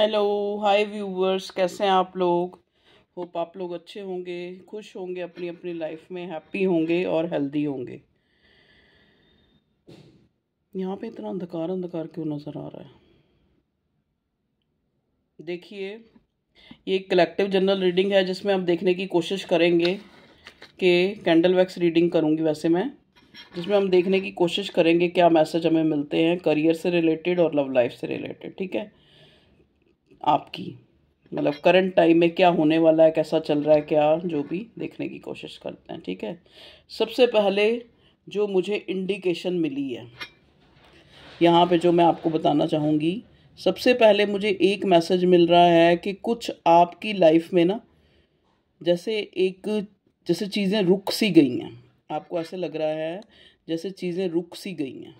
Hello hi viewers कैसे हैं आप लोग होप आप लोग अच्छे होंगे खुश होंगे अपनी अपनी लाइफ में हैप्पी होंगे और हेल्दी होंगे यहाँ पे इतना अंधकार अंधकार क्यों नज़र आ रहा है देखिए ये कलेक्टिव जनरल रीडिंग है जिसमें हम देखने की कोशिश करेंगे कि कैंडल वैक्स रीडिंग करूँगी वैसे मैं जिसमें हम देखने की कोशिश करेंगे क्या मैसेज हमें मिलते हैं करियर से रिलेटेड और लव लाइफ से रिलेटेड ठीक है आपकी मतलब करंट टाइम में क्या होने वाला है कैसा चल रहा है क्या जो भी देखने की कोशिश करते हैं ठीक है सबसे पहले जो मुझे इंडिकेशन मिली है यहाँ पे जो मैं आपको बताना चाहूँगी सबसे पहले मुझे एक मैसेज मिल रहा है कि कुछ आपकी लाइफ में ना जैसे एक जैसे चीज़ें रुक सी गई हैं आपको ऐसे लग रहा है जैसे चीज़ें रुक सी गई हैं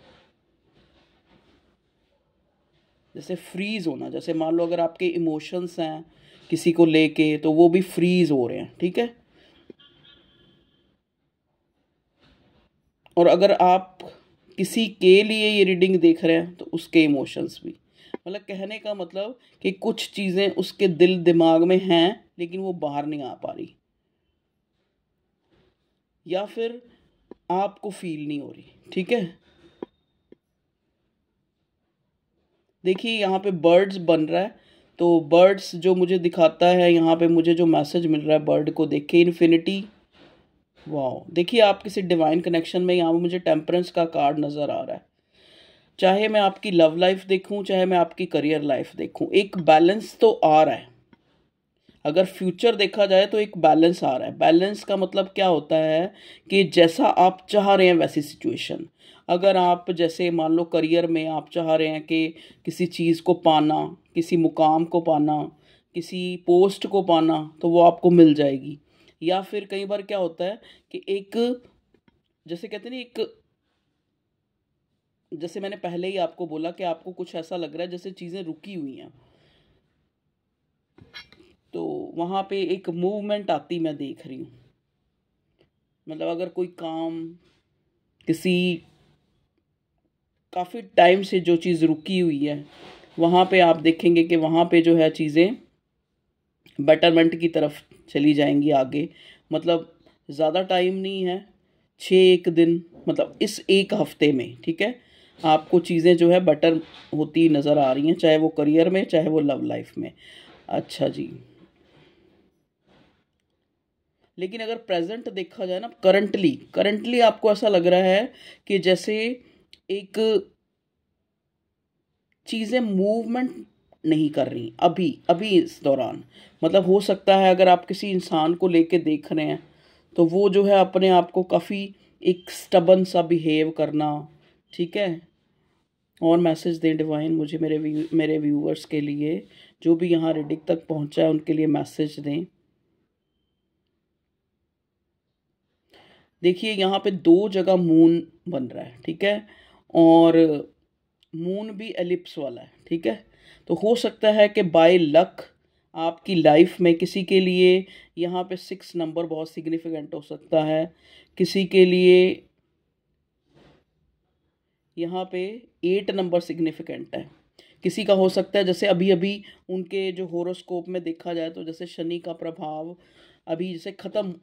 जैसे फ्रीज़ होना जैसे मान लो अगर आपके इमोशंस हैं किसी को लेके तो वो भी फ्रीज़ हो रहे हैं ठीक है और अगर आप किसी के लिए ये रीडिंग देख रहे हैं तो उसके इमोशंस भी मतलब कहने का मतलब कि कुछ चीज़ें उसके दिल दिमाग में हैं लेकिन वो बाहर नहीं आ पा रही या फिर आपको फील नहीं हो रही ठीक है देखिए यहाँ पे बर्ड्स बन रहा है तो बर्ड्स जो मुझे दिखाता है यहाँ पे मुझे जो मैसेज मिल रहा है बर्ड को देख के इन्फिनिटी वाह देखिए आप किसी डिवाइन कनेक्शन में यहाँ पे मुझे टेम्परेंस का कार्ड नज़र आ रहा है चाहे मैं आपकी लव लाइफ देखूँ चाहे मैं आपकी करियर लाइफ देखूँ एक बैलेंस तो आ रहा है अगर फ्यूचर देखा जाए तो एक बैलेंस आ रहा है बैलेंस का मतलब क्या होता है कि जैसा आप चाह रहे हैं वैसी सिचुएशन अगर आप जैसे मान लो करियर में आप चाह रहे हैं कि किसी चीज़ को पाना किसी मुकाम को पाना किसी पोस्ट को पाना तो वो आपको मिल जाएगी या फिर कई बार क्या होता है कि एक जैसे कहते हैं ना एक जैसे मैंने पहले ही आपको बोला कि आपको कुछ ऐसा लग रहा है जैसे चीज़ें रुकी हुई हैं तो वहाँ पे एक मूवमेंट आती मैं देख रही हूँ मतलब अगर कोई काम किसी काफ़ी टाइम से जो चीज़ रुकी हुई है वहाँ पे आप देखेंगे कि वहाँ पे जो है चीज़ें बेटरमेंट की तरफ चली जाएंगी आगे मतलब ज़्यादा टाइम नहीं है छः एक दिन मतलब इस एक हफ्ते में ठीक है आपको चीज़ें जो है बेटर होती नज़र आ रही हैं चाहे वो करियर में चाहे वो लव लाइफ में अच्छा जी लेकिन अगर प्रेजेंट देखा जाए ना करंटली करंटली आपको ऐसा लग रहा है कि जैसे एक चीज़ें मूवमेंट नहीं कर रही अभी अभी इस दौरान मतलब हो सकता है अगर आप किसी इंसान को लेके देख रहे हैं तो वो जो है अपने आप को काफ़ी एक स्टबन सा बिहेव करना ठीक है और मैसेज दें डिवाइन मुझे मेरे व्यू मेरे व्यूवर्स के लिए जो भी यहाँ रेडिक तक पहुँचा है उनके लिए मैसेज दें देखिए यहाँ पे दो जगह मून बन रहा है ठीक है और मून भी एलिप्स वाला है ठीक है तो हो सकता है कि बाय लक आपकी लाइफ में किसी के लिए यहाँ पे सिक्स नंबर बहुत सिग्निफिकेंट हो सकता है किसी के लिए यहाँ पे एट नंबर सिग्निफिकेंट है किसी का हो सकता है जैसे अभी अभी उनके जो होरोस्कोप में देखा जाए तो जैसे शनि का प्रभाव अभी जैसे ख़त्म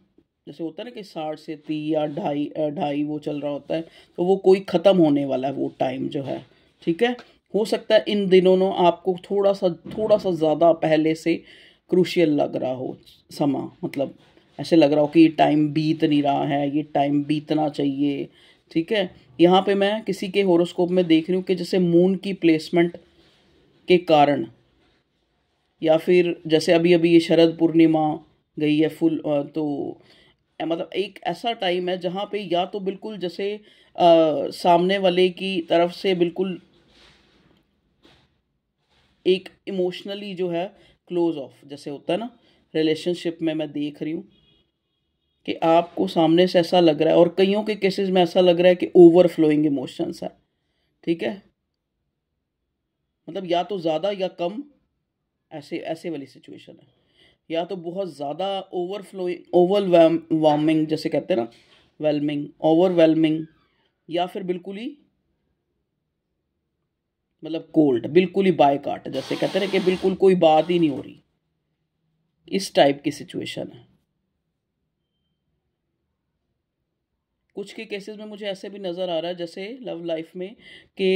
जैसे होता है ना कि साठ से तीस या ढाई ढाई वो चल रहा होता है तो वो कोई ख़त्म होने वाला है वो टाइम जो है ठीक है हो सकता है इन दिनों ना आपको थोड़ा सा थोड़ा सा ज़्यादा पहले से क्रूशियल लग रहा हो समा मतलब ऐसे लग रहा हो कि ये टाइम बीत नहीं रहा है ये टाइम बीतना चाहिए ठीक है यहाँ पे मैं किसी के होरोस्कोप में देख रही हूँ कि जैसे मून की प्लेसमेंट के कारण या फिर जैसे अभी अभी ये शरद पूर्णिमा गई है फुल तो मतलब एक ऐसा टाइम है जहाँ पे या तो बिल्कुल जैसे आ, सामने वाले की तरफ से बिल्कुल एक इमोशनली जो है क्लोज ऑफ जैसे होता है ना रिलेशनशिप में मैं देख रही हूँ कि आपको सामने से ऐसा लग रहा है और कईयों के केसेस में ऐसा लग रहा है कि ओवर फ्लोइंग इमोशंस है ठीक है मतलब या तो ज़्यादा या कम ऐसे ऐसे वाली सिचुएशन है या तो बहुत ज़्यादा ओवर वार्मिंग जैसे कहते हैं ना वेलमिंग ओवरवेलमिंग या फिर बिल्कुल ही मतलब कोल्ड बिल्कुल ही बायकाट जैसे कहते हैं कि बिल्कुल कोई बात ही नहीं हो रही इस टाइप की सिचुएशन है कुछ के केसेस में मुझे ऐसे भी नज़र आ रहा है जैसे लव लाइफ में कि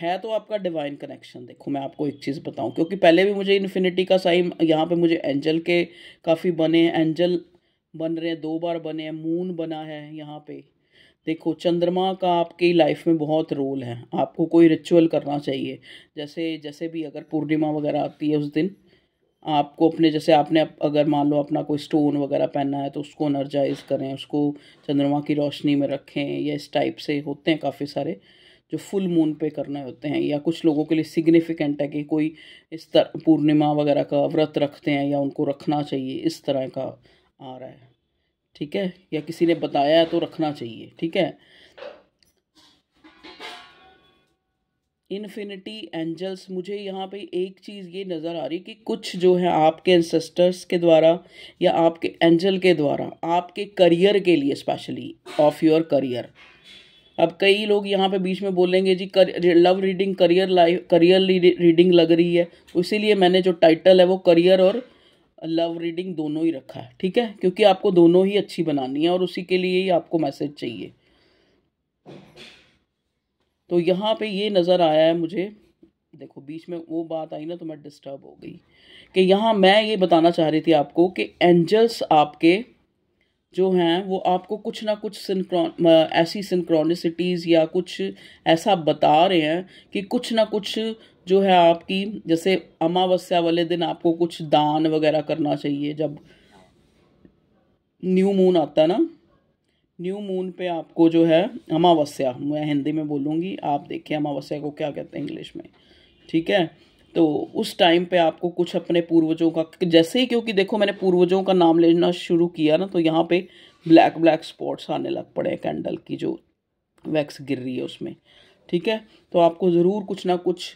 है तो आपका डिवाइन कनेक्शन देखो मैं आपको एक चीज़ बताऊं क्योंकि पहले भी मुझे इन्फिनिटी का साइन यहाँ पे मुझे एंजल के काफ़ी बने हैं एंजल बन रहे हैं दो बार बने हैं मून बना है यहाँ पे देखो चंद्रमा का आपकी लाइफ में बहुत रोल है आपको कोई रिचुअल करना चाहिए जैसे जैसे भी अगर पूर्णिमा वगैरह आती है उस दिन आपको अपने जैसे आपने अगर मान लो अपना कोई स्टोन वगैरह पहना है तो उसको एनर्जाइज करें उसको चंद्रमा की रोशनी में रखें या इस टाइप से होते हैं काफ़ी सारे जो फुल मून पे करने होते हैं या कुछ लोगों के लिए सिग्निफिकेंट है कि कोई इस तरह पूर्णिमा वगैरह का व्रत रखते हैं या उनको रखना चाहिए इस तरह का आ रहा है ठीक है या किसी ने बताया है तो रखना चाहिए ठीक है इन्फिनिटी एंजल्स मुझे यहाँ पे एक चीज़ ये नज़र आ रही कि कुछ जो है आपके एंसेस्टर्स के द्वारा या आपके एंजल के द्वारा आपके करियर के लिए स्पेशली ऑफ योर करियर अब कई लोग यहाँ पे बीच में बोलेंगे जी कर, love reading career life career reading लग रही है इसीलिए मैंने जो टाइटल है वो करियर और लव रीडिंग दोनों ही रखा है ठीक है क्योंकि आपको दोनों ही अच्छी बनानी है और उसी के लिए ही आपको मैसेज चाहिए तो यहाँ पे ये नज़र आया है मुझे देखो बीच में वो बात आई ना तो मैं डिस्टर्ब हो गई कि यहाँ मैं ये बताना चाह रही थी आपको कि एंजल्स आपके जो हैं वो आपको कुछ ना कुछ सिंक्रॉन ऐसी सिंक्रोनिसिटीज या कुछ ऐसा बता रहे हैं कि कुछ ना कुछ जो है आपकी जैसे अमावस्या वाले दिन आपको कुछ दान वगैरह करना चाहिए जब न्यू मून आता है ना न्यू मून पे आपको जो है अमावस्या मैं हिंदी में बोलूँगी आप देखिए अमावस्या को क्या कहते हैं इंग्लिश में ठीक है तो उस टाइम पे आपको कुछ अपने पूर्वजों का जैसे ही क्योंकि देखो मैंने पूर्वजों का नाम लेना शुरू किया ना तो यहाँ पे ब्लैक ब्लैक स्पॉट्स आने लग पड़े कैंडल की जो वैक्स गिर रही है उसमें ठीक है तो आपको ज़रूर कुछ ना कुछ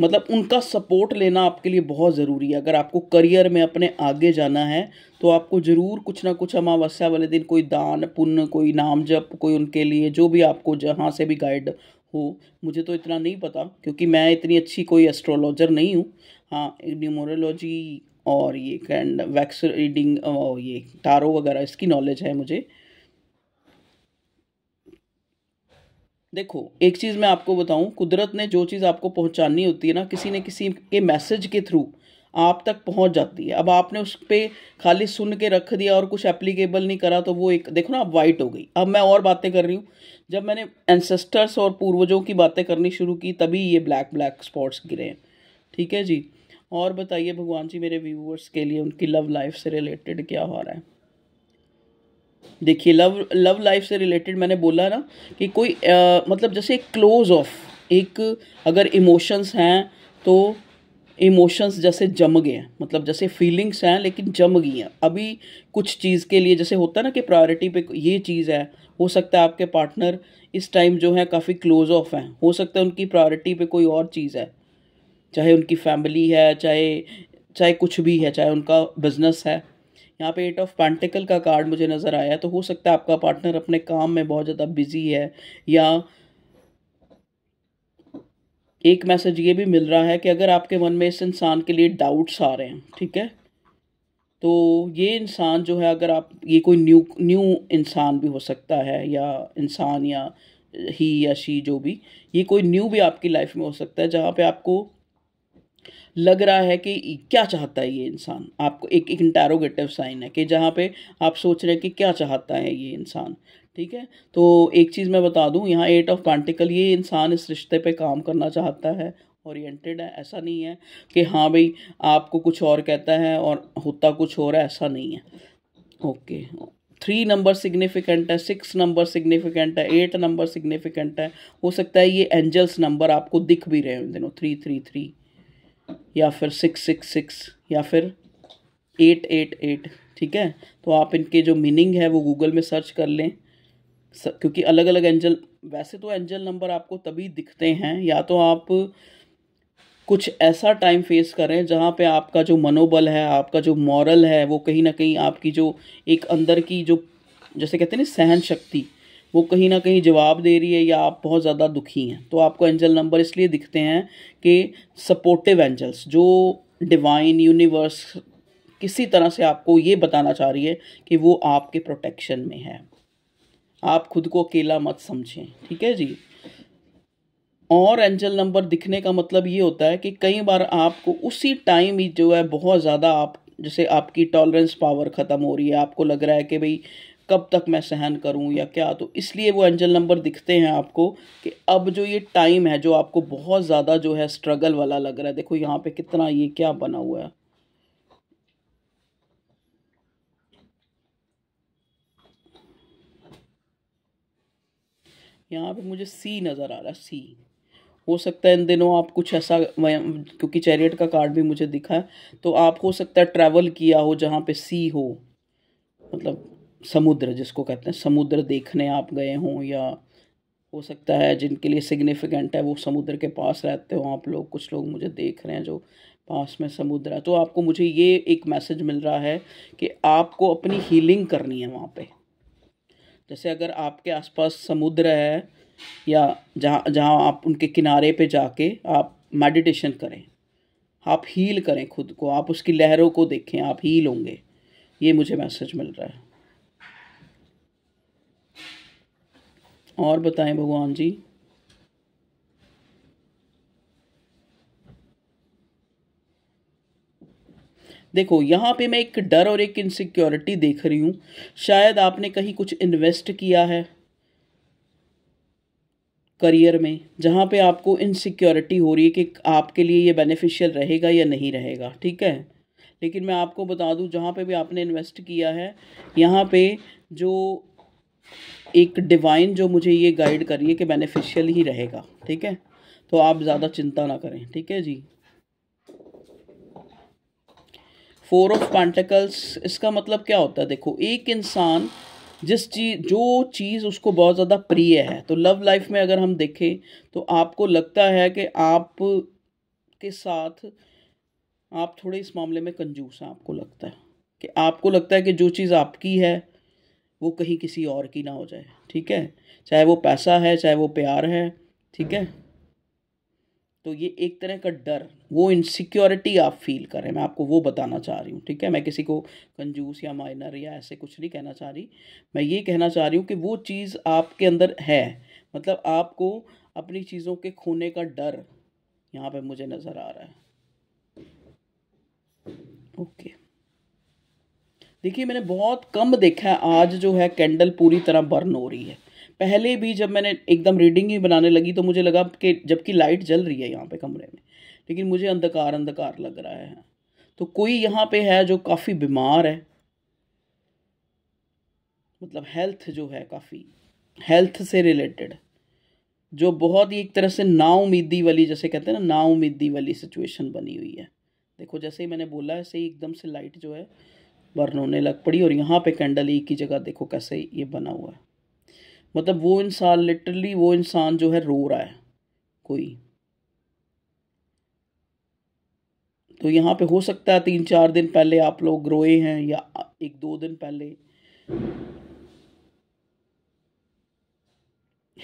मतलब उनका सपोर्ट लेना आपके लिए बहुत ज़रूरी है अगर आपको करियर में अपने आगे जाना है तो आपको ज़रूर कुछ ना कुछ अमावस्या वाले दिन कोई दान पुण्य कोई नाम जप कोई उनके लिए जो भी आपको जहाँ से भी गाइड हूँ मुझे तो इतना नहीं पता क्योंकि मैं इतनी अच्छी कोई एस्ट्रोलॉजर नहीं हूँ हाँ न्यूमोरोलॉजी और ये कैंड वैक्स रीडिंग और ये तारो वगैरह इसकी नॉलेज है मुझे देखो एक चीज़ मैं आपको बताऊं कुदरत ने जो चीज़ आपको पहुंचानी होती है ना किसी ने किसी के मैसेज के थ्रू आप तक पहुंच जाती है अब आपने उस पर खाली सुन के रख दिया और कुछ एप्लीकेबल नहीं करा तो वो एक देखो ना अब वाइट हो गई अब मैं और बातें कर रही हूँ जब मैंने एंसेस्टर्स और पूर्वजों की बातें करनी शुरू की तभी ये ब्लैक ब्लैक स्पॉट्स गिरे हैं ठीक है जी और बताइए भगवान जी मेरे व्यूवर्स के लिए उनकी लव लाइफ से रिलेटेड क्या हो रहा है देखिए लव लव लाइफ से रिलेटेड मैंने बोला ना कि कोई आ, मतलब जैसे क्लोज ऑफ एक अगर इमोशंस हैं तो इमोशंस जैसे जम गए हैं मतलब जैसे फीलिंग्स हैं लेकिन जम गई हैं अभी कुछ चीज़ के लिए जैसे होता है ना कि प्रायोरिटी पे ये चीज़ है हो सकता है आपके पार्टनर इस टाइम जो है काफ़ी क्लोज ऑफ हैं हो सकता है उनकी प्रायोरिटी पे कोई और चीज़ है चाहे उनकी फैमिली है चाहे चाहे कुछ भी है चाहे उनका बिजनेस है यहाँ पे एट ऑफ पैंटिकल का कार्ड मुझे नज़र आया तो हो सकता है आपका पार्टनर अपने काम में बहुत ज़्यादा बिजी है या एक मैसेज ये भी मिल रहा है कि अगर आपके मन में इस इंसान के लिए डाउट्स आ रहे हैं ठीक है तो ये इंसान जो है अगर आप ये कोई न्यू न्यू इंसान भी हो सकता है या इंसान या ही या शी जो भी ये कोई न्यू भी आपकी लाइफ में हो सकता है जहाँ पे आपको लग रहा है कि क्या चाहता है ये इंसान आपको एक एक इंटेरोगेटिव साइन है कि जहाँ पे आप सोच रहे हैं कि क्या चाहता है ये इंसान ठीक है तो एक चीज़ मैं बता दूँ यहाँ एट ऑफ पार्टिकल ये इंसान इस रिश्ते पर काम करना चाहता है ओरिएंटेड है ऐसा नहीं है कि हाँ भाई आपको कुछ और कहता है और होता कुछ और है ऐसा नहीं है ओके थ्री नंबर सिग्निफिकेंट है सिक्स नंबर सिग्निफिकेंट है एट नंबर सिग्निफिकेंट है हो सकता है ये एंजल्स नंबर आपको दिख भी रहे हैं इन दिनों थ्री थ्री थ्री या फिर सिक्स सिक्स सिक्स या फिर एट एट एट ठीक है तो आप इनके जो मीनिंग है वो गूगल में सर्च कर लें क्योंकि अलग अलग एंजल वैसे तो एंजल नंबर आपको तभी दिखते हैं या तो आप कुछ ऐसा टाइम फेस करें जहाँ पे आपका जो मनोबल है आपका जो मॉरल है वो कहीं ना कहीं आपकी जो एक अंदर की जो जैसे कहते हैं ना सहन शक्ति वो कहीं ना कहीं जवाब दे रही है या आप बहुत ज़्यादा दुखी हैं तो आपको एंजल नंबर इसलिए दिखते हैं कि सपोर्टिव एंजल्स जो डिवाइन यूनिवर्स किसी तरह से आपको ये बताना चाह रही है कि वो आपके प्रोटेक्शन में है आप खुद को अकेला मत समझें ठीक है जी और एंजल नंबर दिखने का मतलब ये होता है कि कई बार आपको उसी टाइम ही जो है बहुत ज़्यादा आप जैसे आपकी टॉलरेंस पावर ख़त्म हो रही है आपको लग रहा है कि भाई कब तक मैं सहन करूं या क्या तो इसलिए वो एंजल नंबर दिखते हैं आपको कि अब जो ये टाइम है जो आपको बहुत ज़्यादा जो है स्ट्रगल वाला लग रहा है देखो यहाँ पे कितना ये क्या बना हुआ है यहाँ पे मुझे सी नज़र आ रहा है सी हो सकता है इन दिनों आप कुछ ऐसा क्योंकि चैरियट का कार्ड भी मुझे दिखा है तो आप हो सकता है ट्रैवल किया हो जहाँ पे सी हो मतलब समुद्र जिसको कहते हैं समुद्र देखने आप गए हों या हो सकता है जिनके लिए सिग्निफिकेंट है वो समुद्र के पास रहते हो आप लोग कुछ लोग मुझे देख रहे हैं जो पास में समुद्र है तो आपको मुझे ये एक मैसेज मिल रहा है कि आपको अपनी हीलिंग करनी है वहाँ पर जैसे अगर आपके आसपास समुद्र है या जहाँ जहाँ आप उनके किनारे पे जाके आप मेडिटेशन करें आप हील करें खुद को आप उसकी लहरों को देखें आप हील होंगे ये मुझे मैसेज मिल रहा है और बताएं भगवान जी देखो यहाँ पे मैं एक डर और एक इनसिक्योरिटी देख रही हूँ शायद आपने कहीं कुछ इन्वेस्ट किया है करियर में जहाँ पे आपको इनसिक्योरिटी हो रही है कि आपके लिए ये बेनिफिशियल रहेगा या नहीं रहेगा ठीक है लेकिन मैं आपको बता दूँ जहाँ पे भी आपने इन्वेस्ट किया है यहाँ पे जो एक डिवाइन जो मुझे ये गाइड करिए कि बेनिफिशियल ही रहेगा ठीक है तो आप ज़्यादा चिंता ना करें ठीक है जी फोर ऑफ पेंटिकल्स इसका मतलब क्या होता है देखो एक इंसान जिस चीज जो चीज़ उसको बहुत ज़्यादा प्रिय है तो लव लाइफ में अगर हम देखें तो आपको लगता है कि आप के साथ आप थोड़े इस मामले में कंजूस हैं आपको लगता है कि आपको लगता है कि जो चीज़ आपकी है वो कहीं किसी और की ना हो जाए ठीक है चाहे वो पैसा है चाहे वो प्यार है ठीक है तो ये एक तरह का डर वो इनसिक्योरिटी आप फील करें मैं आपको वो बताना चाह रही हूँ ठीक है मैं किसी को कंजूस या माइनर या ऐसे कुछ नहीं कहना चाह रही मैं ये कहना चाह रही हूँ कि वो चीज़ आपके अंदर है मतलब आपको अपनी चीज़ों के खोने का डर यहाँ पे मुझे नज़र आ रहा है ओके देखिए मैंने बहुत कम देखा है आज जो है कैंडल पूरी तरह बर्न हो रही है पहले भी जब मैंने एकदम रीडिंग ही बनाने लगी तो मुझे लगा कि जबकि लाइट जल रही है यहाँ पे कमरे में लेकिन मुझे अंधकार अंधकार लग रहा है तो कोई यहाँ पे है जो काफ़ी बीमार है मतलब हेल्थ जो है काफ़ी हेल्थ से रिलेटेड जो बहुत ही एक तरह से नाउमीदी वाली जैसे कहते हैं ना नाउमीदी वाली सिचुएशन बनी हुई है देखो जैसे ही मैंने बोला ऐसे ही एकदम से लाइट जो है बर्न होने लग पड़ी और यहाँ पे कैंडल एक ही जगह देखो कैसे ये बना हुआ है मतलब वो इंसान लिटरली वो इंसान जो है रो रहा है कोई तो यहाँ पे हो सकता है तीन चार दिन पहले आप लोग रोए हैं या एक दो दिन पहले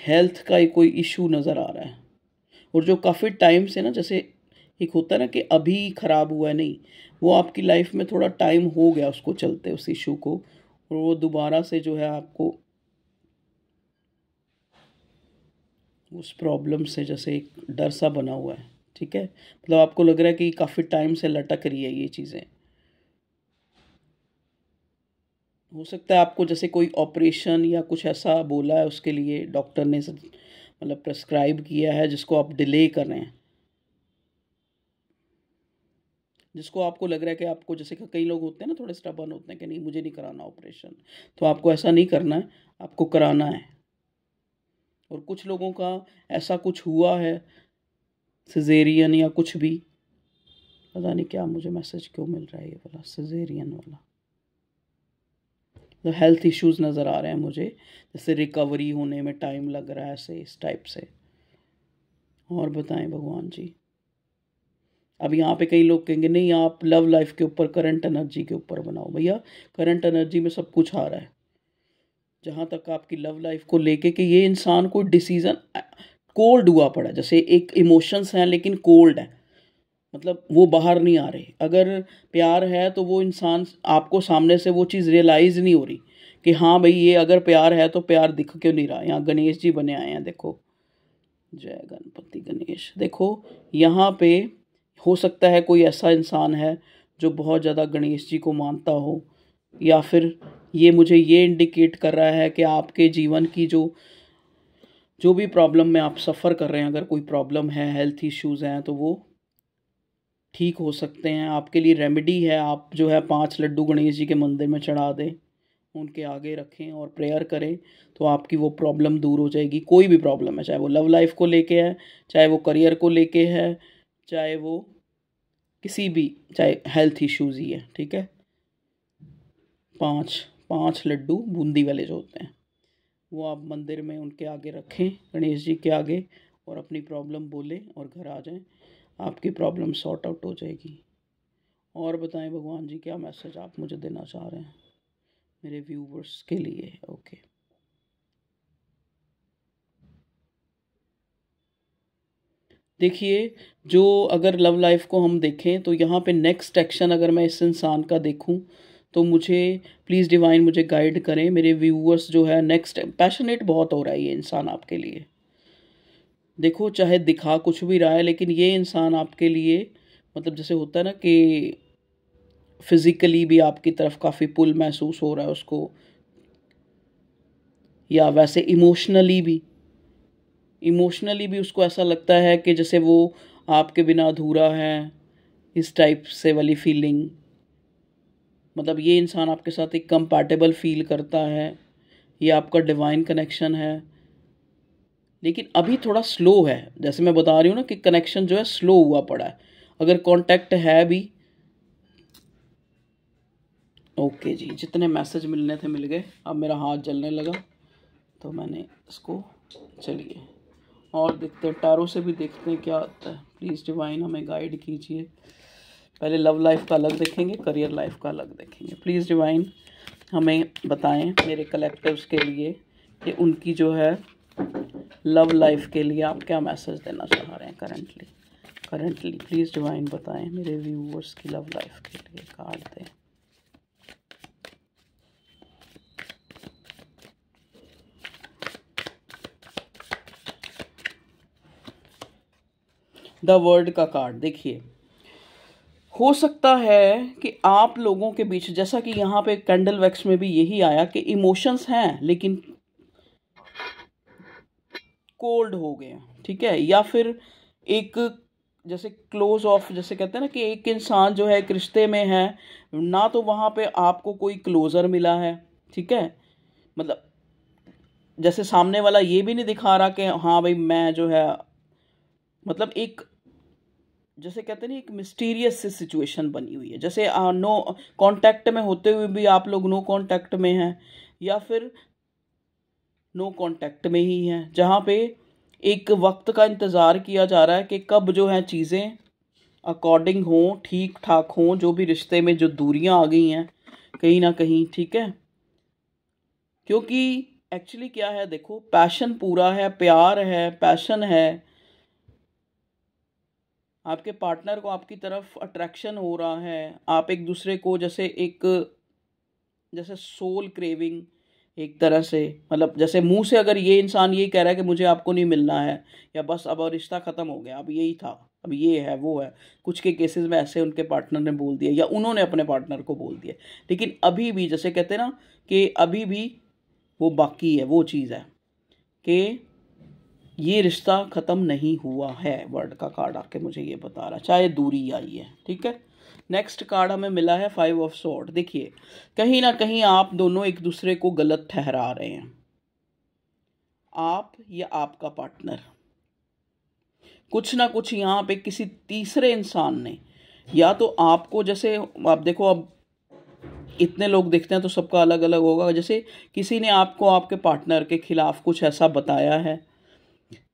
हेल्थ का कोई इशू नज़र आ रहा है और जो काफ़ी टाइम से ना जैसे एक होता है ना कि अभी ख़राब हुआ है नहीं वो आपकी लाइफ में थोड़ा टाइम हो गया उसको चलते उस इशू को और वो दोबारा से जो है आपको उस प्रॉब्लम से जैसे एक डर सा बना हुआ है ठीक है मतलब आपको लग रहा है कि काफ़ी टाइम से लटक रही है ये चीज़ें हो सकता है आपको जैसे कोई ऑपरेशन या कुछ ऐसा बोला है उसके लिए डॉक्टर ने मतलब प्रेस्क्राइब किया है जिसको आप डिले कर रहे हैं जिसको आपको लग रहा है कि आपको जैसे कि कई लोग होते हैं ना थोड़े स्टबन होते हैं कि नहीं मुझे नहीं कराना ऑपरेशन तो आपको ऐसा नहीं करना है आपको कराना है और कुछ लोगों का ऐसा कुछ हुआ है सिजेरियन या कुछ भी पता नहीं क्या मुझे मैसेज क्यों मिल रहा है ये वाला सिजेरियन वाला तो हेल्थ इश्यूज नज़र आ रहे हैं मुझे जैसे रिकवरी होने में टाइम लग रहा है ऐसे इस टाइप से और बताएं भगवान जी अब यहाँ पे कई लोग कहेंगे नहीं आप लव लाइफ के ऊपर करंट एनर्जी के ऊपर बनाओ भैया करंट एनर्जी में सब कुछ आ रहा है जहाँ तक आपकी लव लाइफ को लेके कि ये इंसान को डिसीज़न कोल्ड हुआ पड़ा जैसे एक इमोशंस हैं लेकिन कोल्ड है मतलब वो बाहर नहीं आ रहे अगर प्यार है तो वो इंसान आपको सामने से वो चीज़ रियलाइज़ नहीं हो रही कि हाँ भाई ये अगर प्यार है तो प्यार दिख क्यों नहीं रहा यहाँ गणेश जी बने आए हैं देखो जय गणपति गणेश देखो यहाँ पे हो सकता है कोई ऐसा इंसान है जो बहुत ज़्यादा गणेश जी को मानता हो या फिर ये मुझे ये इंडिकेट कर रहा है कि आपके जीवन की जो जो भी प्रॉब्लम में आप सफ़र कर रहे हैं अगर कोई प्रॉब्लम है हेल्थ इश्यूज़ हैं तो वो ठीक हो सकते हैं आपके लिए रेमेडी है आप जो है पांच लड्डू गणेश जी के मंदिर में चढ़ा दें उनके आगे रखें और प्रेयर करें तो आपकी वो प्रॉब्लम दूर हो जाएगी कोई भी प्रॉब्लम है चाहे वो लव लाइफ को लेके है चाहे वो करियर को लेके है चाहे वो किसी भी चाहे हेल्थ इश्यूज़ ही है ठीक है पाँच पांच लड्डू बूंदी वाले जो होते हैं वो आप मंदिर में उनके आगे रखें गणेश जी के आगे और अपनी प्रॉब्लम बोलें और घर आ जाएं आपकी प्रॉब्लम सॉर्ट आउट हो जाएगी और बताएं भगवान जी क्या मैसेज आप मुझे देना चाह रहे हैं मेरे व्यूवर्स के लिए ओके देखिए जो अगर लव लाइफ को हम देखें तो यहाँ पे नेक्स्ट एक्शन अगर मैं इस इंसान का देखूं तो मुझे प्लीज़ डिवाइन मुझे गाइड करें मेरे व्यूअर्स जो है नेक्स्ट पैशनेट बहुत हो रहा है ये इंसान आपके लिए देखो चाहे दिखा कुछ भी रहा है लेकिन ये इंसान आपके लिए मतलब जैसे होता है ना कि फिज़िकली भी आपकी तरफ काफ़ी पुल महसूस हो रहा है उसको या वैसे इमोशनली भी इमोशनली भी उसको ऐसा लगता है कि जैसे वो आपके बिना अधूरा है इस टाइप से वाली फीलिंग मतलब ये इंसान आपके साथ एक कंपैटिबल फील करता है ये आपका डिवाइन कनेक्शन है लेकिन अभी थोड़ा स्लो है जैसे मैं बता रही हूँ ना कि कनेक्शन जो है स्लो हुआ पड़ा है अगर कांटेक्ट है भी ओके जी जितने मैसेज मिलने थे मिल गए अब मेरा हाथ जलने लगा तो मैंने इसको चलिए और देखते हैं टैरो से भी देखते हैं क्या आता है प्लीज़ डिवाइन हमें गाइड कीजिए पहले लव लाइफ का अलग देखेंगे करियर लाइफ का अलग देखेंगे प्लीज़ डिवाइन हमें बताएं मेरे कलेक्टिव्स के लिए कि उनकी जो है लव लाइफ के लिए आप क्या मैसेज देना चाह रहे हैं करेंटली करेंटली प्लीज़ डिवाइन बताएं मेरे व्यूवर्स की लव लाइफ के लिए कार्ड दें द वर्ल्ड का कार्ड देखिए हो सकता है कि आप लोगों के बीच जैसा कि यहाँ पे कैंडल वैक्स में भी यही आया कि इमोशंस हैं लेकिन कोल्ड हो गए ठीक है या फिर एक जैसे क्लोज ऑफ जैसे कहते हैं ना कि एक इंसान जो है रिश्ते में है ना तो वहाँ पे आपको कोई क्लोज़र मिला है ठीक है मतलब जैसे सामने वाला ये भी नहीं दिखा रहा कि हाँ भाई मैं जो है मतलब एक जैसे कहते हैं ना एक मिस्टीरियस सी सिचुएशन बनी हुई है जैसे आ, नो कांटेक्ट में होते हुए भी आप लोग नो कांटेक्ट में हैं या फिर नो कांटेक्ट में ही हैं जहाँ पे एक वक्त का इंतज़ार किया जा रहा है कि कब जो है चीज़ें अकॉर्डिंग हों ठीक ठाक हों जो भी रिश्ते में जो दूरियाँ आ गई हैं कहीं ना कहीं ठीक है क्योंकि एक्चुअली क्या है देखो पैशन पूरा है प्यार है पैशन है आपके पार्टनर को आपकी तरफ अट्रैक्शन हो रहा है आप एक दूसरे को जैसे एक जैसे सोल क्रेविंग एक तरह से मतलब जैसे मुंह से अगर ये इंसान ये कह रहा है कि मुझे आपको नहीं मिलना है या बस अब रिश्ता ख़त्म हो गया अब यही था अब ये है वो है कुछ के केसेस में ऐसे उनके पार्टनर ने बोल दिया या उन्होंने अपने पार्टनर को बोल दिया लेकिन अभी भी जैसे कहते हैं ना कि अभी भी वो बाकी है वो चीज़ है कि ये रिश्ता ख़त्म नहीं हुआ है वर्ड का कार्ड आके मुझे ये बता रहा चाहे दूरी आई है ठीक है नेक्स्ट कार्ड हमें मिला है फाइव ऑफ सॉर्ड देखिए कहीं ना कहीं आप दोनों एक दूसरे को गलत ठहरा रहे हैं आप या आपका पार्टनर कुछ ना कुछ यहाँ पे किसी तीसरे इंसान ने या तो आपको जैसे आप देखो अब इतने लोग देखते हैं तो सबका अलग अलग होगा जैसे किसी ने आपको आपके पार्टनर के खिलाफ कुछ ऐसा बताया है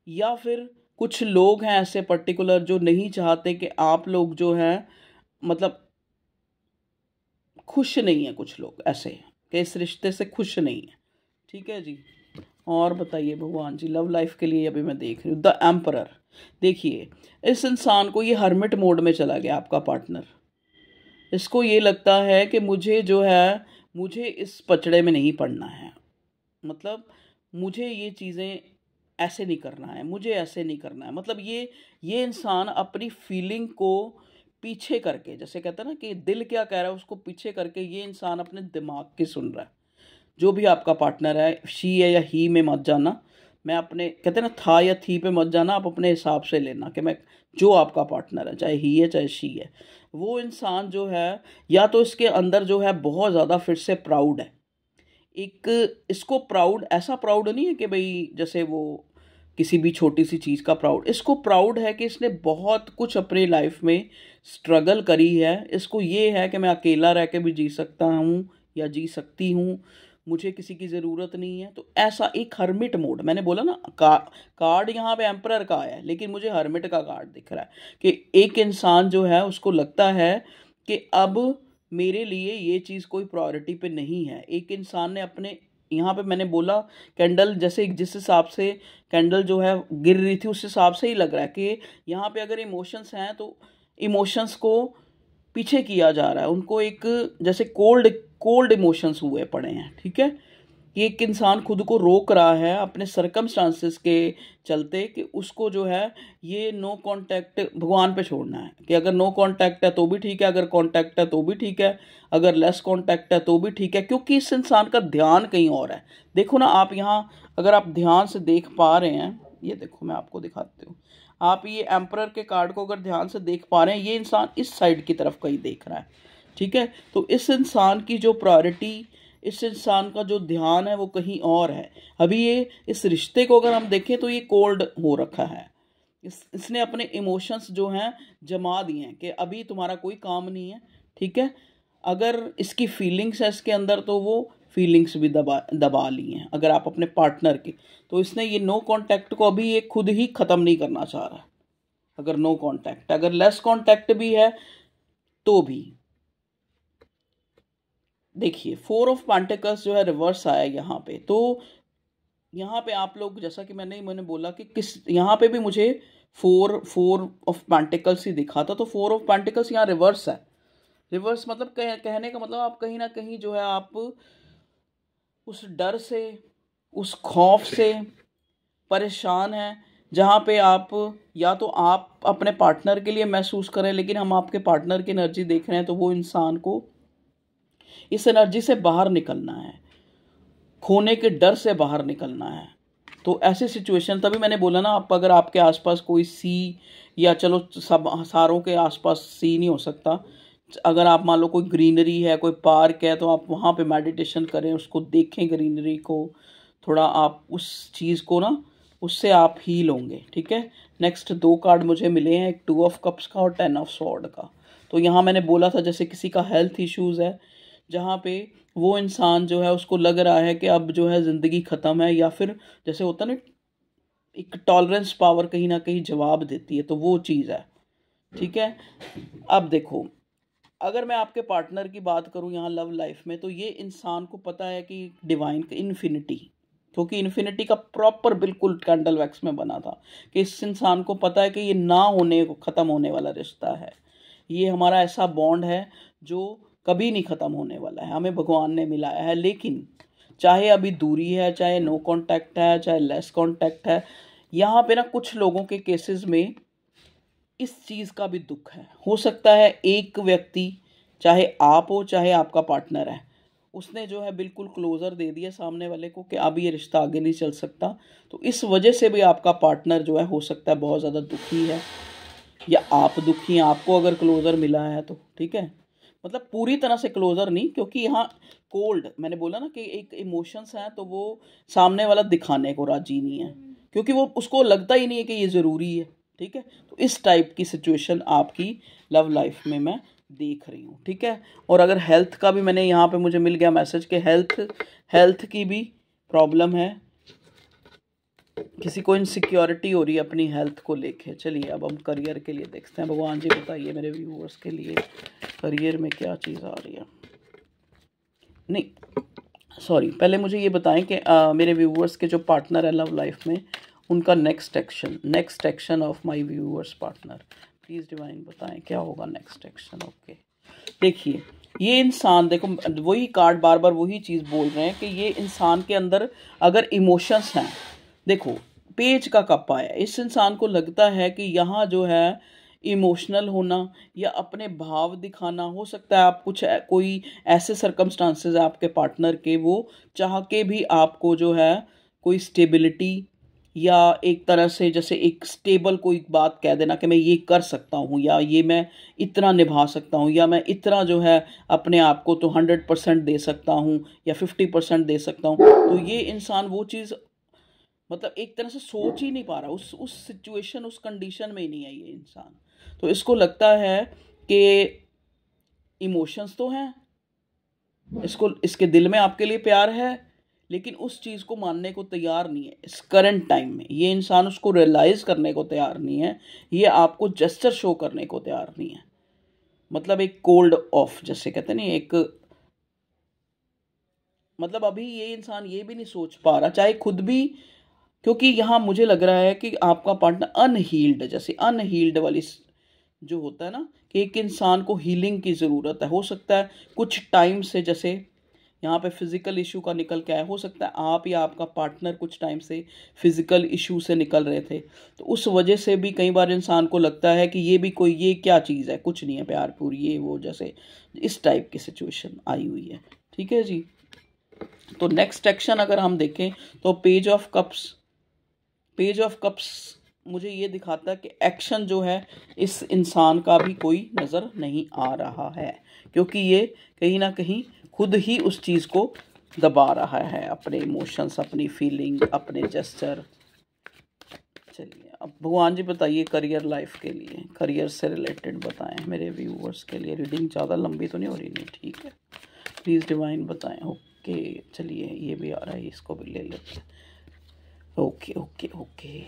या फिर कुछ लोग हैं ऐसे पर्टिकुलर जो नहीं चाहते कि आप लोग जो हैं मतलब खुश नहीं है कुछ लोग ऐसे कि इस रिश्ते से खुश नहीं है ठीक है जी और बताइए भगवान जी लव लाइफ के लिए अभी मैं देख रही हूँ द एम्परर देखिए इस इंसान को ये हर्मिट मोड में चला गया आपका पार्टनर इसको ये लगता है कि मुझे जो है मुझे इस पचड़े में नहीं पड़ना है मतलब मुझे ये चीज़ें ऐसे नहीं करना है मुझे ऐसे नहीं करना है मतलब ये ये इंसान अपनी फीलिंग को पीछे करके जैसे कहते हैं ना कि दिल क्या कह रहा है उसको पीछे करके ये इंसान अपने दिमाग की सुन रहा है जो भी आपका पार्टनर है शी है या ही में मत जाना मैं अपने कहते हैं ना था या थी पे मत जाना आप अपने हिसाब से लेना कि मैं जो आपका पार्टनर है चाहे ही है चाहे शी है वो इंसान जो है या तो इसके अंदर जो है बहुत ज़्यादा फिर से प्राउड है एक इसको प्राउड ऐसा प्राउड नहीं है कि भाई जैसे वो किसी भी छोटी सी चीज़ का प्राउड इसको प्राउड है कि इसने बहुत कुछ अपने लाइफ में स्ट्रगल करी है इसको ये है कि मैं अकेला रह के भी जी सकता हूँ या जी सकती हूँ मुझे किसी की ज़रूरत नहीं है तो ऐसा एक हर्मिट मोड मैंने बोला ना का कार्ड यहाँ पे एम्प्रर का आया है लेकिन मुझे हर्मिट का कार्ड दिख रहा है कि एक इंसान जो है उसको लगता है कि अब मेरे लिए ये चीज़ कोई प्रायोरिटी पे नहीं है एक इंसान ने अपने यहाँ पे मैंने बोला कैंडल जैसे जिस हिसाब से कैंडल जो है गिर रही थी उस हिसाब से ही लग रहा है कि यहाँ पे अगर इमोशंस हैं तो इमोशंस को पीछे किया जा रहा है उनको एक जैसे कोल्ड कोल्ड इमोशंस हुए पड़े हैं ठीक है ये एक इंसान खुद को रोक रहा है अपने सरकमस्टांसिस के चलते कि उसको जो है ये नो कांटेक्ट भगवान पे छोड़ना है कि अगर नो कांटेक्ट है तो भी ठीक है अगर कांटेक्ट है तो भी ठीक है अगर लेस कांटेक्ट है तो भी ठीक है क्योंकि इस इंसान का ध्यान कहीं और है देखो ना आप यहाँ अगर आप ध्यान से देख पा रहे हैं ये देखो मैं आपको दिखाती हूँ आप ये एम्पर के कार्ड को अगर ध्यान से देख पा रहे हैं ये इंसान इस साइड की तरफ कहीं देख रहा है ठीक है तो इस इंसान की जो प्रायोरिटी इस इंसान का जो ध्यान है वो कहीं और है अभी ये इस रिश्ते को अगर हम देखें तो ये कोल्ड हो रखा है इस इसने अपने इमोशंस जो हैं जमा दिए हैं कि अभी तुम्हारा कोई काम नहीं है ठीक है अगर इसकी फीलिंग्स है इसके अंदर तो वो फीलिंग्स भी दबा दबा ली हैं अगर आप अपने पार्टनर के तो इसने ये नो कॉन्टैक्ट को अभी ये खुद ही ख़त्म नहीं करना चाह रहा अगर नो कॉन्टैक्ट अगर लेस कॉन्टैक्ट भी है तो भी देखिए फोर ऑफ पांटिकल्स जो है रिवर्स आया यहाँ पे तो यहाँ पे आप लोग जैसा कि मैंने मैंने बोला कि किस यहाँ पे भी मुझे फोर फोर ऑफ पांटिकल्स ही दिखा था तो फोर ऑफ पेंटिकल्स यहाँ रिवर्स है रिवर्स मतलब कह, कहने का मतलब आप कहीं ना कहीं जो है आप उस डर से उस खौफ से परेशान हैं जहाँ पे आप या तो आप अपने पार्टनर के लिए महसूस करें लेकिन हम आपके पार्टनर की एनर्जी देख रहे हैं तो वो इंसान को इस एनर्जी से बाहर निकलना है खोने के डर से बाहर निकलना है तो ऐसे सिचुएशन तभी मैंने बोला ना आप अगर आपके आसपास कोई सी या चलो सब सारों के आसपास सी नहीं हो सकता अगर आप मान लो कोई ग्रीनरी है कोई पार्क है तो आप वहाँ पे मेडिटेशन करें उसको देखें ग्रीनरी को थोड़ा आप उस चीज़ को ना उससे आप हील होंगे ठीक है नेक्स्ट दो कार्ड मुझे मिले हैं एक टू ऑफ कप्स का और टेन ऑफ सॉर्ड का तो यहाँ मैंने बोला था जैसे किसी का हेल्थ इश्यूज़ है जहाँ पे वो इंसान जो है उसको लग रहा है कि अब जो है ज़िंदगी ख़त्म है या फिर जैसे होता ना एक टॉलरेंस पावर कहीं ना कहीं जवाब देती है तो वो चीज़ है ठीक है अब देखो अगर मैं आपके पार्टनर की बात करूँ यहाँ लव लाइफ में तो ये इंसान को पता है कि डिवाइन इन्फिनिटी क्योंकि इन्फिनिटी का प्रॉपर बिल्कुल कैंडल वैक्स में बना था कि इस इंसान को पता है कि ये ना होने ख़त्म होने वाला रिश्ता है ये हमारा ऐसा बॉन्ड है जो कभी नहीं ख़त्म होने वाला है हमें भगवान ने मिलाया है लेकिन चाहे अभी दूरी है चाहे नो कॉन्टैक्ट है चाहे लेस कॉन्टैक्ट है यहाँ पे ना कुछ लोगों के केसेस में इस चीज़ का भी दुख है हो सकता है एक व्यक्ति चाहे आप हो चाहे आपका पार्टनर है उसने जो है बिल्कुल क्लोज़र दे दिया सामने वाले को कि अब ये रिश्ता आगे नहीं चल सकता तो इस वजह से भी आपका पार्टनर जो है हो सकता है बहुत ज़्यादा दुखी है या आप दुखी हैं आपको अगर क्लोज़र मिला है तो ठीक है मतलब पूरी तरह से क्लोजर नहीं क्योंकि यहाँ कोल्ड मैंने बोला ना कि एक इमोशंस हैं तो वो सामने वाला दिखाने को राजी नहीं है हम्म। क्योंकि वो उसको लगता ही नहीं है कि ये ज़रूरी है ठीक है तो इस टाइप की सिचुएशन आपकी लव लाइफ में मैं देख रही हूँ ठीक है और अगर हेल्थ का भी मैंने यहाँ पे मुझे मिल गया मैसेज कि हेल्थ हेल्थ की भी प्रॉब्लम है किसी को इनसिक्योरिटी हो रही है अपनी हेल्थ को लेके चलिए अब हम करियर के लिए देखते हैं भगवान जी बताइए मेरे व्यूवर्स के लिए करियर में क्या चीज़ आ रही है नहीं सॉरी पहले मुझे ये बताएं कि आ, मेरे व्यूवर्स के जो पार्टनर है लव लाइफ में उनका next action next action of my viewers partner please divine बताएं क्या होगा नेक्स्ट एक्शन ओके देखिए ये इंसान देखो वही कार्ड बार बार वही चीज़ बोल रहे हैं कि ये इंसान के अंदर अगर इमोशंस हैं देखो पेज का कप्पा है इस इंसान को लगता है कि यहाँ जो है इमोशनल होना या अपने भाव दिखाना हो सकता है आप कुछ कोई ऐसे सरकमस्टांसेस आपके पार्टनर के वो चाह के भी आपको जो है कोई स्टेबिलिटी या एक तरह से जैसे एक स्टेबल कोई बात कह देना कि मैं ये कर सकता हूँ या ये मैं इतना निभा सकता हूँ या मैं इतना जो है अपने आप को तो हंड्रेड परसेंट दे सकता हूँ या फिफ्टी परसेंट दे सकता हूँ तो ये इंसान वो चीज़ मतलब एक तरह से हाँ। सोच ही नहीं पा रहा उस उस सिचुएशन उस कंडीशन में ही नहीं है ये इंसान तो इसको लगता है कि इमोशंस तो हैं इसको इसके दिल में आपके लिए प्यार है लेकिन उस चीज़ को मानने को तैयार नहीं है इस करंट टाइम में ये इंसान उसको रियलाइज करने को तैयार नहीं है ये आपको जस्चर शो करने को तैयार नहीं है मतलब एक कोल्ड ऑफ जैसे कहते हैं ना एक मतलब अभी ये इंसान ये भी नहीं सोच पा रहा चाहे खुद भी क्योंकि यहाँ मुझे लग रहा है कि आपका पार्टनर अनहील्ड जैसे अनहील्ड वाली जो होता है ना कि एक इंसान को हीलिंग की ज़रूरत है हो सकता है कुछ टाइम से जैसे यहाँ पे फिज़िकल इशू का निकल के आया हो सकता है आप या आपका पार्टनर कुछ टाइम से फिज़िकल इशू से निकल रहे थे तो उस वजह से भी कई बार इंसान को लगता है कि ये भी कोई ये क्या चीज़ है कुछ नहीं है प्यार पूरी ये वो जैसे इस टाइप की सिचुएशन आई हुई है ठीक है जी तो नेक्स्ट एक्शन अगर हम देखें तो page of cups page of cups मुझे ये दिखाता है कि एक्शन जो है इस इंसान का भी कोई नज़र नहीं आ रहा है क्योंकि ये कहीं ना कहीं खुद ही उस चीज़ को दबा रहा है अपने इमोशंस अपनी फीलिंग अपने जेस्चर चलिए अब भगवान जी बताइए करियर लाइफ के लिए करियर से रिलेटेड बताएं मेरे व्यूवर्स के लिए रीडिंग ज़्यादा लंबी तो नहीं हो रही नहीं ठीक है प्लीज़ डिवाइन बताएं ओके चलिए ये भी आ रहा है इसको भी ले लेते हैं ओके ओके ओके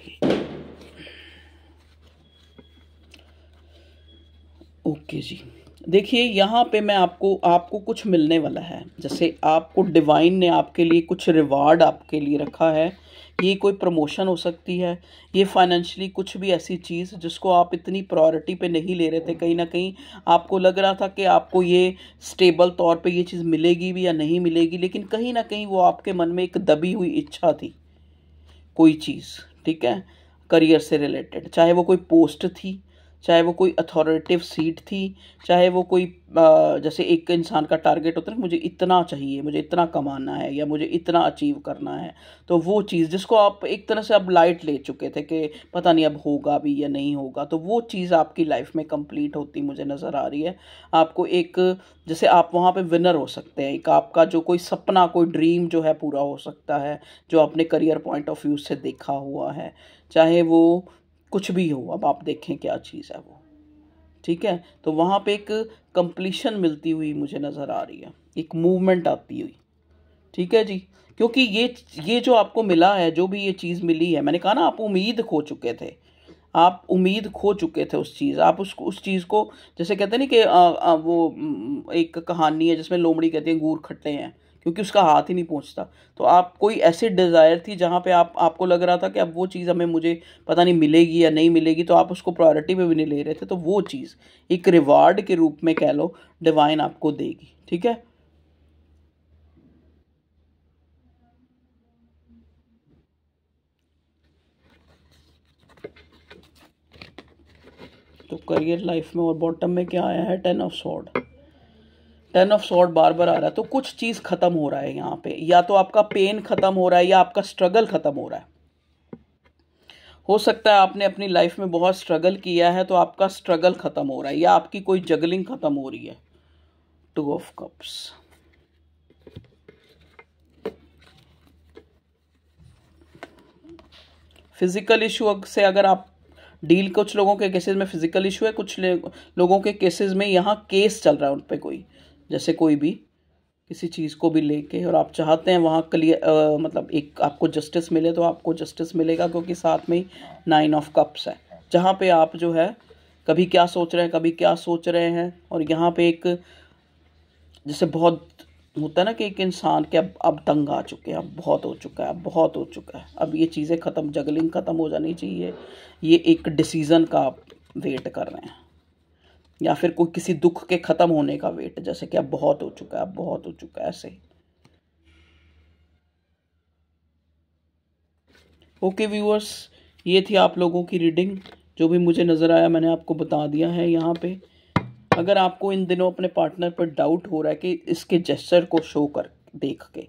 ओके जी देखिए यहाँ पे मैं आपको आपको कुछ मिलने वाला है जैसे आपको डिवाइन ने आपके लिए कुछ रिवार्ड आपके लिए रखा है ये कोई प्रमोशन हो सकती है ये फाइनेंशियली कुछ भी ऐसी चीज़ जिसको आप इतनी प्रायोरिटी पे नहीं ले रहे थे कहीं ना कहीं आपको लग रहा था कि आपको ये स्टेबल तौर पे ये चीज़ मिलेगी भी या नहीं मिलेगी लेकिन कहीं ना कहीं वो आपके मन में एक दबी हुई इच्छा थी कोई चीज़ ठीक है करियर से रिलेटेड चाहे वो कोई पोस्ट थी चाहे वो कोई अथॉरिटिव सीट थी चाहे वो कोई जैसे एक इंसान का टारगेट होता है मुझे इतना चाहिए मुझे इतना कमाना है या मुझे इतना अचीव करना है तो वो चीज़ जिसको आप एक तरह से अब लाइट ले चुके थे कि पता नहीं अब होगा भी या नहीं होगा तो वो चीज़ आपकी लाइफ में कंप्लीट होती मुझे नज़र आ रही है आपको एक जैसे आप वहाँ पर विनर हो सकते हैं एक आपका जो कोई सपना कोई ड्रीम जो है पूरा हो सकता है जो आपने करियर पॉइंट ऑफ व्यू से देखा हुआ है चाहे वो कुछ भी हो अब आप देखें क्या चीज़ है वो ठीक है तो वहाँ पे एक कंप्लीशन मिलती हुई मुझे नज़र आ रही है एक मूवमेंट आती हुई ठीक है जी क्योंकि ये ये जो आपको मिला है जो भी ये चीज़ मिली है मैंने कहा ना आप उम्मीद खो चुके थे आप उम्मीद खो चुके थे उस चीज़ आप उस उस चीज़ को जैसे कहते हैं ना कि आ, आ, वो एक कहानी है जिसमें लोमड़ी कहती है गूर खट्टे हैं क्योंकि उसका हाथ ही नहीं पहुंचता तो आप कोई ऐसी डिज़ायर थी जहाँ पे आप आपको लग रहा था कि अब वो चीज़ हमें मुझे पता नहीं मिलेगी या नहीं मिलेगी तो आप उसको प्रायोरिटी में भी नहीं ले रहे थे तो वो चीज़ एक रिवार्ड के रूप में कह लो डिवाइन आपको देगी ठीक है तो करियर लाइफ में और बॉटम में क्या आया है ten of sword ten of sword बार बार आ रहा है तो कुछ चीज़ ख़त्म हो रहा है यहाँ पे या तो आपका पेन ख़त्म हो रहा है या आपका स्ट्रगल ख़त्म हो रहा है हो सकता है आपने अपनी लाइफ में बहुत स्ट्रगल किया है तो आपका स्ट्रगल ख़त्म हो रहा है या आपकी कोई जगलिंग ख़त्म हो रही है two of cups physical issue से अगर आप डील कुछ लोगों के केसेस में फिज़िकल इशू है कुछ लोगों के केसेस में यहाँ केस चल रहा है उन पर कोई जैसे कोई भी किसी चीज़ को भी लेके और आप चाहते हैं वहाँ क्लियर मतलब एक आपको जस्टिस मिले तो आपको जस्टिस मिलेगा क्योंकि साथ में ही नाइन ऑफ कप्स है जहाँ पे आप जो है कभी क्या सोच रहे हैं कभी क्या सोच रहे हैं और यहाँ पे एक जैसे बहुत होता है ना कि एक इंसान के अब अब तंग आ चुके हैं अब बहुत हो चुका है अब बहुत हो चुका है अब ये चीज़ें ख़त्म जगलिंग ख़त्म हो जानी चाहिए ये एक डिसीज़न का आप वेट कर रहे हैं या फिर कोई किसी दुख के ख़त्म होने का वेट जैसे कि अब बहुत हो चुका है अब बहुत हो चुका है ऐसे ओके व्यूअर्स ये थी आप लोगों की रीडिंग जो भी मुझे नज़र आया मैंने आपको बता दिया है यहाँ पे अगर आपको इन दिनों अपने पार्टनर पर डाउट हो रहा है कि इसके जेस्टर को शो कर देख के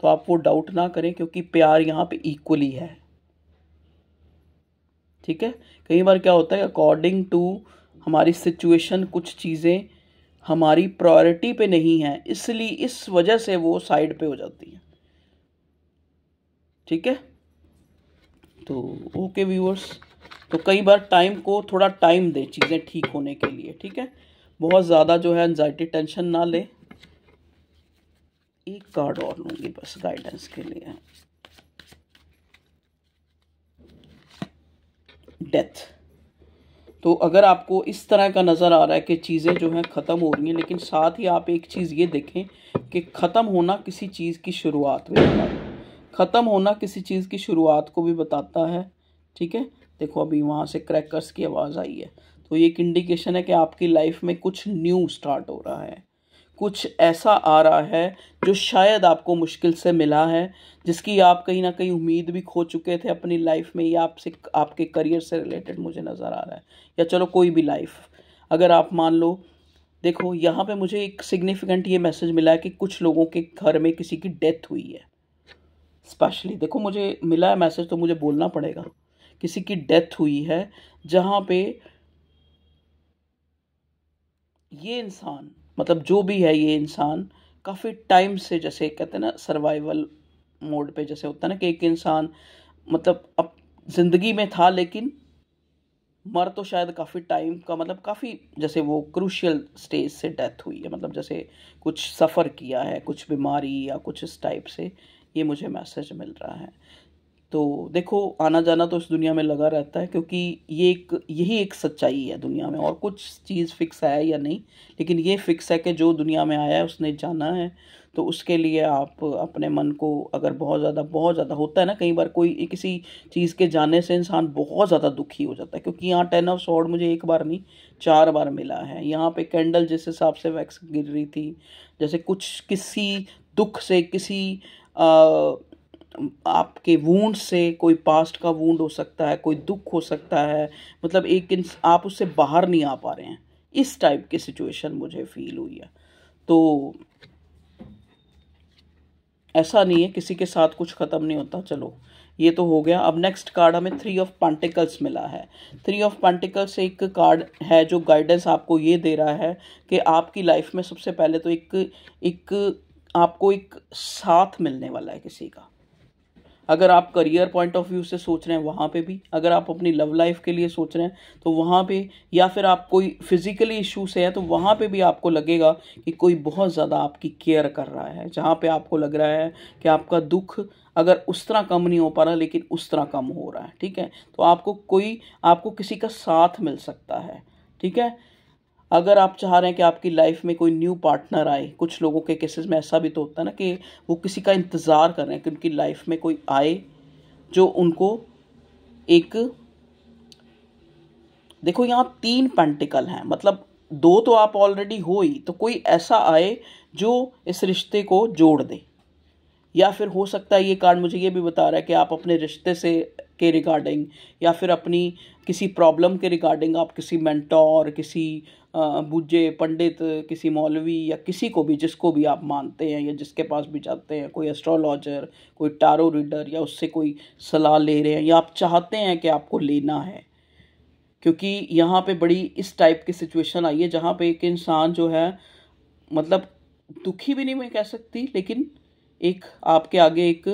तो आप वो डाउट ना करें क्योंकि प्यार यहाँ पे इक्वली है ठीक है कई बार क्या होता है अकॉर्डिंग टू हमारी सिचुएशन कुछ चीज़ें हमारी प्रायोरिटी पे नहीं है इसलिए इस वजह से वो साइड पे हो जाती है ठीक है तो ओके व्यूअर्स तो कई बार टाइम को थोड़ा टाइम दें चीज़ें ठीक होने के लिए ठीक है बहुत ज़्यादा जो है एनजाइटी टेंशन ना ले एक कार्ड और लूँगी बस गाइडेंस के लिए डेथ तो अगर आपको इस तरह का नज़र आ रहा है कि चीज़ें जो हैं ख़त्म हो रही हैं लेकिन साथ ही आप एक चीज़ ये देखें कि ख़त्म होना किसी चीज़ की शुरुआत में ख़त्म होना किसी चीज़ की शुरुआत को भी बताता है ठीक है देखो अभी वहाँ से क्रैकर्स की आवाज़ आई है तो ये एक इंडिकेशन है कि आपकी लाइफ में कुछ न्यू स्टार्ट हो रहा है कुछ ऐसा आ रहा है जो शायद आपको मुश्किल से मिला है जिसकी आप कहीं ना कहीं उम्मीद भी खो चुके थे अपनी लाइफ में या आपसे आपके करियर से रिलेटेड मुझे नज़र आ रहा है या चलो कोई भी लाइफ अगर आप मान लो देखो यहाँ पे मुझे एक सिग्निफिकेंट ये मैसेज मिला है कि कुछ लोगों के घर में किसी की डेथ हुई है स्पेशली देखो मुझे मिला है मैसेज तो मुझे बोलना पड़ेगा किसी की डेथ हुई है जहाँ पे ये इंसान मतलब जो भी है ये इंसान काफ़ी टाइम से जैसे कहते हैं ना सर्वाइवल मोड पे जैसे होता है ना कि एक इंसान मतलब अब ज़िंदगी में था लेकिन मर तो शायद काफ़ी टाइम का मतलब काफ़ी जैसे वो क्रूशियल स्टेज से डेथ हुई है मतलब जैसे कुछ सफ़र किया है कुछ बीमारी या कुछ इस टाइप से ये मुझे मैसेज मिल रहा है तो देखो आना जाना तो इस दुनिया में लगा रहता है क्योंकि ये एक यही एक सच्चाई है दुनिया में और कुछ चीज़ फिक्स है या नहीं लेकिन ये फिक्स है कि जो दुनिया में आया है उसने जाना है तो उसके लिए आप अपने मन को अगर बहुत ज़्यादा बहुत ज़्यादा होता है ना कई बार कोई किसी चीज़ के जाने से इंसान बहुत ज़्यादा दुखी हो जाता है क्योंकि यहाँ टेन ऑफ सॉर्ड मुझे एक बार नहीं चार बार मिला है यहाँ पे कैंडल जिस हिसाब से वैक्स गिर रही थी जैसे कुछ किसी दुख से किसी आ, आपके वूंड से कोई पास्ट का वूंड हो सकता है कोई दुख हो सकता है मतलब एक आप उससे बाहर नहीं आ पा रहे हैं इस टाइप की सिचुएशन मुझे फील हुई है तो ऐसा नहीं है किसी के साथ कुछ ख़त्म नहीं होता चलो ये तो हो गया अब नेक्स्ट कार्ड हमें थ्री ऑफ पार्टिकल्स मिला है थ्री ऑफ पार्टिकल्स एक कार्ड है जो गाइडेंस आपको ये दे रहा है कि आपकी लाइफ में सबसे पहले तो एक एक आपको एक साथ मिलने वाला है किसी का अगर आप करियर पॉइंट ऑफ व्यू से सोच रहे हैं वहाँ पे भी अगर आप अपनी लव लाइफ के लिए सोच रहे हैं तो वहाँ पे या फिर आप कोई फिजिकली इशू से है तो वहाँ पे भी आपको लगेगा कि कोई बहुत ज़्यादा आपकी केयर कर रहा है जहाँ पे आपको लग रहा है कि आपका दुख अगर उस तरह कम नहीं हो पा रहा लेकिन उस तरह कम हो रहा है ठीक है तो आपको कोई आपको किसी का साथ मिल सकता है ठीक है अगर आप चाह रहे हैं कि आपकी लाइफ में कोई न्यू पार्टनर आए कुछ लोगों के केसेस में ऐसा भी तो होता है ना कि वो किसी का इंतज़ार कर रहे हैं कि उनकी लाइफ में कोई आए जो उनको एक देखो यहाँ तीन पेंटिकल हैं मतलब दो तो आप ऑलरेडी हो ही तो कोई ऐसा आए जो इस रिश्ते को जोड़ दे या फिर हो सकता है ये कार्ड मुझे ये भी बता रहा है कि आप अपने रिश्ते से के रिगार्डिंग या फिर अपनी किसी प्रॉब्लम के रिगार्डिंग आप किसी मेंटोर किसी बुझे पंडित किसी मौलवी या किसी को भी जिसको भी आप मानते हैं या जिसके पास भी जाते हैं कोई एस्ट्रोलॉजर कोई टारो रीडर या उससे कोई सलाह ले रहे हैं या आप चाहते हैं कि आपको लेना है क्योंकि यहाँ पे बड़ी इस टाइप की सिचुएशन आई है जहाँ पे एक इंसान जो है मतलब दुखी भी नहीं मैं कह सकती लेकिन एक आपके आगे एक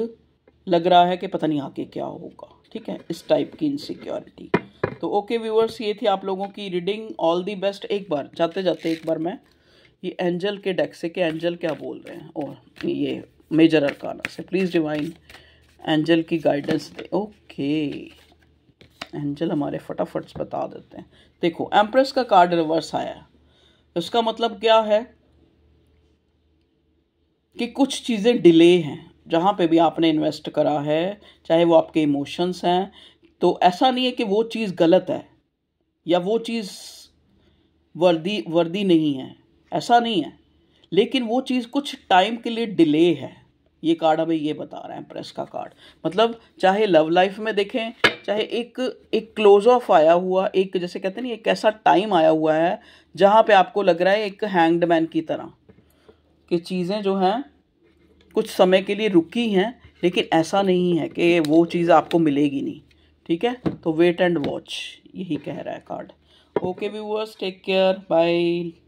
लग रहा है कि पता नहीं आगे क्या होगा ठीक है इस टाइप की इनसिक्योरिटी तो ओके व्यूअर्स ये थी आप लोगों की रीडिंग ऑल दी बेस्ट एक बार जाते जाते एक बार मैं ये एंजल के डेक से कि एंजल क्या बोल रहे हैं और ये मेजर अरकाना से प्लीज़ डिवाइन एंजल की गाइडेंस दे ओके एंजल हमारे फटाफट बता देते हैं देखो एम्प्रेस का कार्ड रिवर्स आया उसका मतलब क्या है कि कुछ चीज़ें डिले हैं जहाँ पे भी आपने इन्वेस्ट करा है चाहे वो आपके इमोशंस हैं तो ऐसा नहीं है कि वो चीज़ गलत है या वो चीज़ वर्दी वर्दी नहीं है ऐसा नहीं है लेकिन वो चीज़ कुछ टाइम के लिए डिले है ये कार्ड हमें ये बता रहा है प्रेस का कार्ड मतलब चाहे लव लाइफ में देखें चाहे एक एक क्लोज ऑफ आया हुआ एक जैसे कहते हैं ना एक ऐसा टाइम आया हुआ है जहाँ पे आपको लग रहा है एक हैंग्ड मैन की तरह कि चीज़ें जो हैं कुछ समय के लिए रुकी हैं लेकिन ऐसा नहीं है कि वो चीज़ आपको मिलेगी नहीं ठीक है तो वेट एंड वॉच यही कह रहा है card okay viewers take care bye